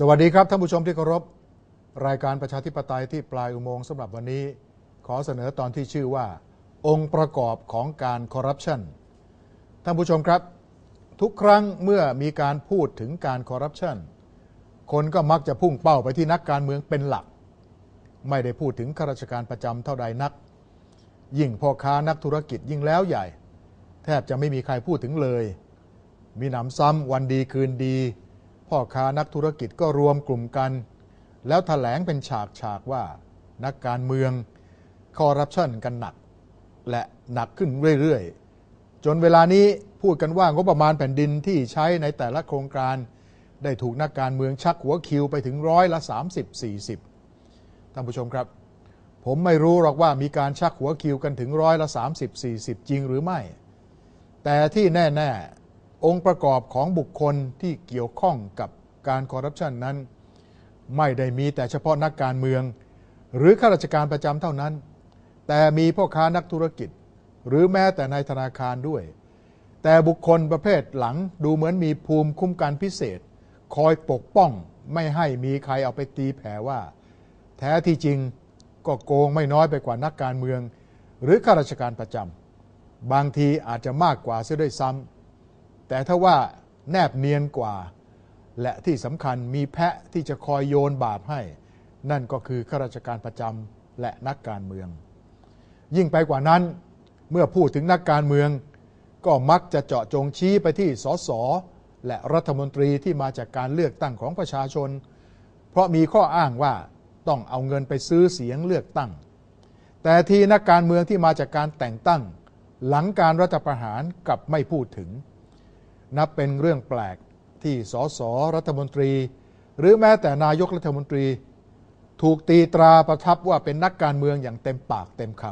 สวัสดีครับ ท่านผู้ชมที่เคารพรายการประชาธิปไตยที่ปลายอุโมงค์สำหรับวันนี้ ขอเสนอตอนที่ชื่อว่า องค์ประกอบของการคอร์รัปชันท่านผู้ชมครับ ทุกครั้งเมื่อมีการพูดถึงการคอร์รัปชันคนก็มักจะพุ่งเป้าไปที่นักการเมืองเป็นหลัก ไม่ได้พูดถึงข้าราชการประจำเท่าใดนัก ยิ่งพ่อค้านักธุรกิจยิ่งแล้วใหญ่ แทบจะไม่มีใครพูดถึงเลย มีหนำซ้ำวันดีคืนดีพ่อค้านักธุรกิจก็รวมกลุ่มกัน แล้วถแถลงเป็นฉากฉากว่า นักการเมืองคอร์รัปชันกันหนัก และหนักขึ้นเรื่อยๆจนเวลานี้พูดกันว่างบประมาณแผ่นดินที่ใช้ในแต่ละโครงการ ได้ถูกนักการเมืองชักหัวคิวไปถึงร้อยละ 30-40ท่านผู้ชมครับ ผมไม่รู้หรอกว่ามีการชักหัวคิวกันถึงร้อยละ 30-40 จริง หรือไม่ แต่ที่แน่ๆองค์ประกอบของบุคคลที่เกี่ยวข้องกับการคอร์รัปชันนั้นไม่ได้มีแต่เฉพาะนักการเมือง หรือข้าราชการประจำเท่านั้น แต่มีพ่อค้านักธุรกิจ หรือแม้แต่นายธนาคารด้วย แต่บุคคลประเภทหลังดูเหมือนมีภูมิคุ้มกันพิเศษ คอยปกป้องไม่ให้มีใครเอาไปตีแผ่ว่า แท้ที่จริงก็โกงไม่น้อยไปกว่านักการเมือง หรือข้าราชการประจำบางทีอาจจะมากกว่าเสียด้วยซ้ำแต่ถ้าว่าแนบเนียนกว่า และที่สำคัญมีแพะที่จะคอยโยนบาปให้ นั่นก็คือข้าราชการประจำและนักการเมือง ยิ่งไปกว่านั้น เมื่อพูดถึงนักการเมือง ก็มักจะเจาะจงชี้ไปที่สสและรัฐมนตรีที่มาจากการเลือกตั้งของประชาชน เพราะมีข้ออ้างว่าต้องเอาเงินไปซื้อเสียงเลือกตั้ง แต่ทีนักการเมืองที่มาจากการแต่งตั้ง หลังการรัฐประหารกลับไม่พูดถึงนับเป็นเรื่องแปลกที่สสรัฐมนตรี หรือแม้แต่นายกรัฐมนตรี ถูกตีตราประทับว่าเป็นนักการเมืองอย่างเต็มปากเต็มค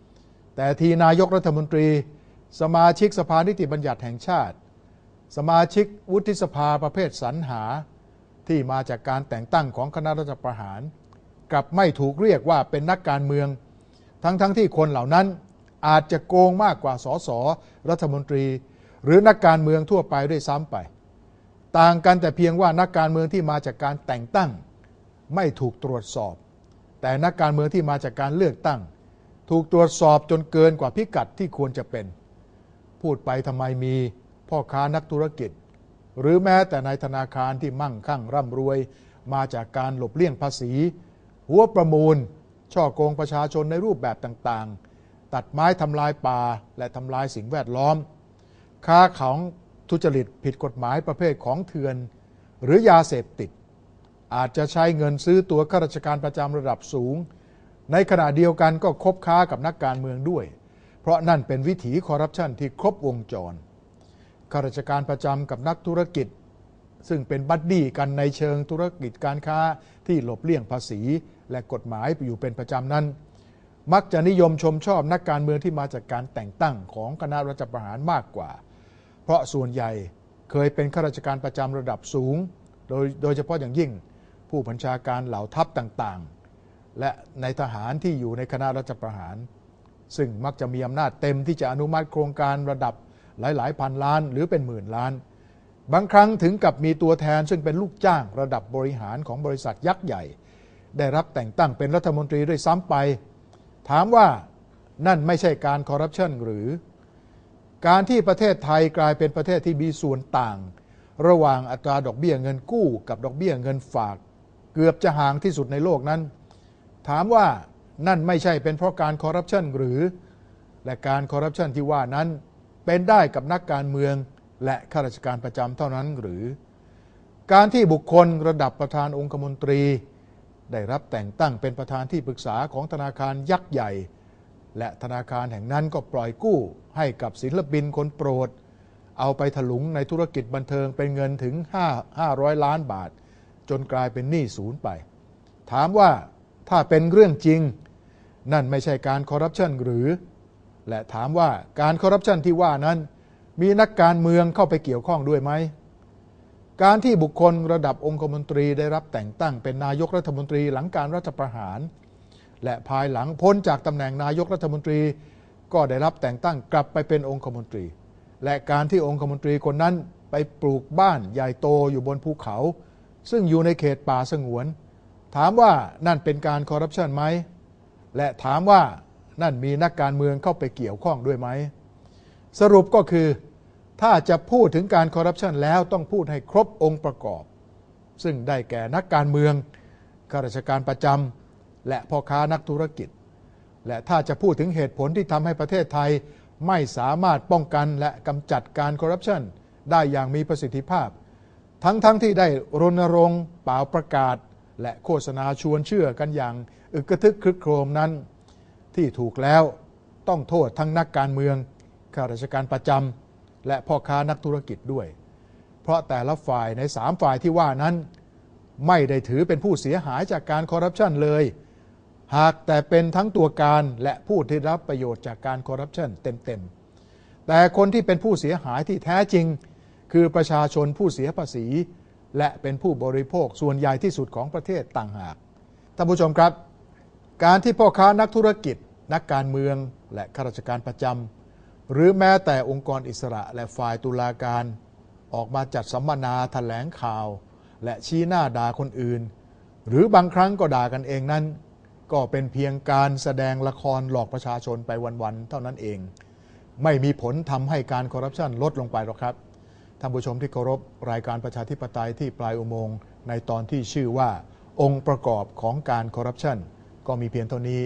ำแต่ทีนายกรัฐมนตรี สมาชิกสภานิติบัญญัติแห่งชาติ สมาชิกวุฒิสภาประเภทสรรหา ที่มาจากการแต่งตั้งของคณะรัฐประหาร กลับไม่ถูกเรียกว่าเป็นนักการเมือง ทั้งๆทที่คนเหล่านั้น อาจจะโกงมากกว่าสสรัฐมนตรีหรือนักการเมืองทั่วไปด้วยซ้ำไป ต่างกันแต่เพียงว่านักการเมืองที่มาจากการแต่งตั้ง ไม่ถูกตรวจสอบ แต่นักการเมืองที่มาจากการเลือกตั้ง ถูกตรวจสอบจนเกินกว่าพิกัดที่ควรจะเป็น พูดไปทำไมมีพ่อค้านักธุรกิจ หรือแม้แต่นายธนาคารที่มั่งคั่งร่ำรวย มาจากการหลบเลี่ยงภาษี หัวประมูล ช่อโกงประชาชนในรูปแบบต่างๆ ตัดไม้ทำลายป่าและทำลายสิ่งแวดล้อมค้าของทุจริตผิดกฎหมายประเภทของเถื่อน หรือยาเสพติด อาจจะใช้เงินซื้อตัวข้าราชการประจำระดับสูง ในขณะเดียวกันก็คบค้ากับนักการเมืองด้วย เพราะนั่นเป็นวิถีคอร์รัปชันที่ครบวงจรข้าราชการประจำกับนักธุรกิจ ซึ่งเป็นบัดดี้กันในเชิงธุรกิจการค้า ที่หลบเลี่ยงภาษีและกฎหมายอยู่เป็นประจำนั้น มักจะนิยมชมชอบนักการเมืองที่มาจากการแต่งตั้งของคณะรัฐประหารมากกว่าราะส่วนใหญ่เคยเป็นข้าราชการประจำระดับสูง โดยโดยเฉพาะอย่างยิ่งผู้บัญชาการเหล่าทัพต่างๆ และในทหารที่อยู่ในคณะรัฐประหาร ซึ่งมักจะมีอำนาจเต็มที่จะอนุมัติโครงการระดับหลาย ๆ พันล้านหรือเป็นหมื่นล้าน บางครั้งถึงกับมีตัวแทนซึ่งเป็นลูกจ้างระดับบริหารของบริษัทยักษ์ใหญ่ ได้รับแต่งตั้งเป็นรัฐมนตรีด้วยซ้ำไปถามว่านั่นไม่ใช่การคอร์รัปชันหรือการที่ประเทศไทยกลายเป็นประเทศที่มีส่วนต่าง ระหว่างอัตราดอกเบี้ยเงินกู้กับดอกเบี้ยเงินฝาก เกือบจะห่างที่สุดในโลกนั้นถามว่านั่นไม่ใช่เป็นเพราะการคอร์รัปชันหรือ และการคอร์รัปชันที่ว่านั้นเป็นได้กับนักการเมืองและข้าราชการประจำเท่านั้นหรือ การที่บุคคลระดับประธานองคมนตรี ได้รับแต่งตั้งเป็นประธานที่ปรึกษาของธนาคารยักษ์ใหญ่และธนาคารแห่งนั้นก็ปล่อยกู้ให้กับศิลปินคนโปรด เอาไปถลุงในธุรกิจบันเทิงเป็นเงินถึง 5 500 ล้านบาท จนกลายเป็นหนี้ศูนย์ไป ถามว่าถ้าเป็นเรื่องจริง นั่นไม่ใช่การคอร์รัปชันหรือ และถามว่าการคอร์รัปชันที่ว่านั้น มีนักการเมืองเข้าไปเกี่ยวข้องด้วยไหม การที่บุคคลระดับองคมนตรีได้รับแต่งตั้งเป็นนายกรัฐมนตรีหลังการรัฐประหารและภายหลังพ้นจากตำแหน่งนายกรัฐมนตรี ก็ได้รับแต่งตั้งกลับไปเป็นองคมนตรี และการที่องคมนตรีคนนั้นไปปลูกบ้านใหญ่โตอยู่บนภูเขา ซึ่งอยู่ในเขตป่าสงวน ถามว่านั่นเป็นการคอร์รัปชันไหม และถามว่านั่นมีนักการเมืองเข้าไปเกี่ยวข้องด้วยไหม สรุปก็คือ ถ้าจะพูดถึงการคอร์รัปชันแล้วต้องพูดให้ครบองค์ประกอบซึ่งได้แก่นักการเมืองข้าราชการประจำและพ่อค้านักธุรกิจ และถ้าจะพูดถึงเหตุผลที่ทำให้ประเทศไทย ไม่สามารถป้องกันและกำจัดการคอร์รัปชันได้อย่างมีประสิทธิภาพ ทั้งๆทที่ได้รณรงค์เป่าประกาศ และโฆษณาชวนเชื่อกันอย่าง อึกระทึกครึกโครมนั้น ที่ถูกแล้วต้องโทษทั้งนักการเมืองข้าราชการประจำและพ่อค้านักธุรกิจด้วย เพราะแต่ละฝ่ายในสามฝ่ายที่ว่านั้นไม่ได้ถือเป็นผู้เสียหายจากการคอร์รัปชันเลยหากแต่เป็นทั้งตัวการและผู้ที่รับประโยชน์จากการคอร์รัปชันเต็มๆ แต่คนที่เป็นผู้เสียหายที่แท้จริง คือประชาชนผู้เสียภาษี และเป็นผู้บริโภคส่วนใหญ่ที่สุดของประเทศต่างหาก ท่านผู้ชมครับ การที่พ่อค้านักธุรกิจ นักการเมืองและข้าราชการประจำหรือแม้แต่องค์กรอิสระและฝ่ายตุลาการ ออกมาจัดสัมมนาถแถลงข่าว และชี้หน้าด่าคนอื่น หรือบางครั้งก็ด่ากันเองนั้นก็เป็นเพียงการแสดงละครหลอกประชาชนไปวัน ๆ เท่านั้นเอง ไม่มีผลทำให้การคอร์รัปชันลดลงไปหรอกครับท่านผู้ชมที่เคารพรายการประชาธิปไตยที่ปลายอุโมงค์ ในตอนที่ชื่อว่าองค์ประกอบของการคอร์รัปชันก็มีเพียงเท่านี้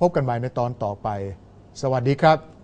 พบกันใหม่ในตอนต่อไป สวัสดีครับ